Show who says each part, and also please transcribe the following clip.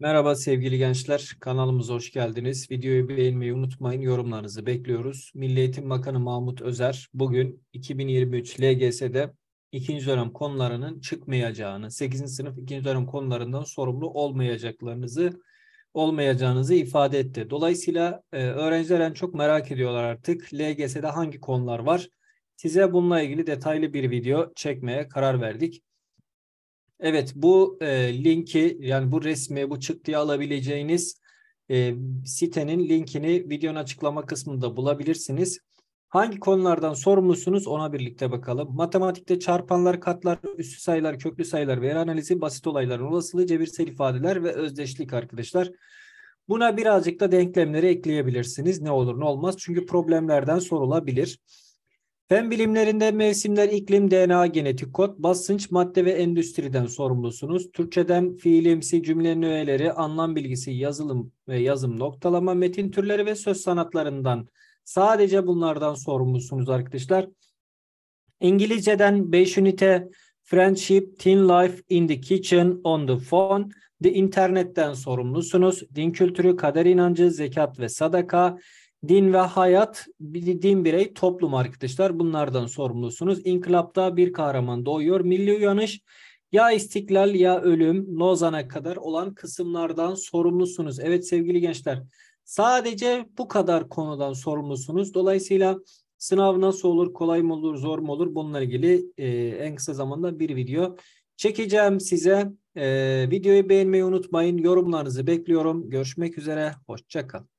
Speaker 1: Merhaba sevgili gençler, kanalımıza hoş geldiniz. Videoyu beğenmeyi unutmayın, yorumlarınızı bekliyoruz. Milli Eğitim Bakanı Mahmut Özer bugün 2023 LGS'de ikinci dönem konularının çıkmayacağını, 8. sınıf ikinci dönem konularından sorumlu olmayacaklarınızı olmayacağınızı ifade etti. Dolayısıyla e, öğrenciler en çok merak ediyorlar artık LGS'de hangi konular var. Size bununla ilgili detaylı bir video çekmeye karar verdik. Evet bu e, linki yani bu resmi bu çıktıyı alabileceğiniz e, sitenin linkini videonun açıklama kısmında bulabilirsiniz. Hangi konulardan sorumlusunuz ona birlikte bakalım. Matematikte çarpanlar, katlar, üssü sayılar, köklü sayılar, veri analizi, basit olayların olasılığı, cebirsel ifadeler ve özdeşlik arkadaşlar. Buna birazcık da denklemleri ekleyebilirsiniz. Ne olur ne olmaz. Çünkü problemlerden sorulabilir. Fen bilimlerinde mevsimler, iklim, DNA, genetik kod, basınç, madde ve endüstriden sorumlusunuz. Türkçeden fiilimsi, cümlenin öğeleri, anlam bilgisi, yazılım ve yazım noktalama, metin türleri ve söz sanatlarından sadece bunlardan sorumlusunuz arkadaşlar. İngilizceden 5 ünite Friendship, Teen Life in the Kitchen, On the Phone, The Internet'ten sorumlusunuz. Din kültürü, kader inancı, zekat ve sadaka, Din ve hayat, din birey, toplum arkadaşlar. Bunlardan sorumlusunuz. İnkılapta bir kahraman doğuyor. Milli uyanış ya istiklal ya ölüm Lozan'a kadar olan kısımlardan sorumlusunuz. Evet sevgili gençler sadece bu kadar konudan sorumlusunuz. Dolayısıyla sınav nasıl olur kolay mı olur zor mu olur bununla ilgili e, en kısa zamanda bir video çekeceğim size. E, videoyu beğenmeyi unutmayın yorumlarınızı bekliyorum. Görüşmek üzere hoşçakalın.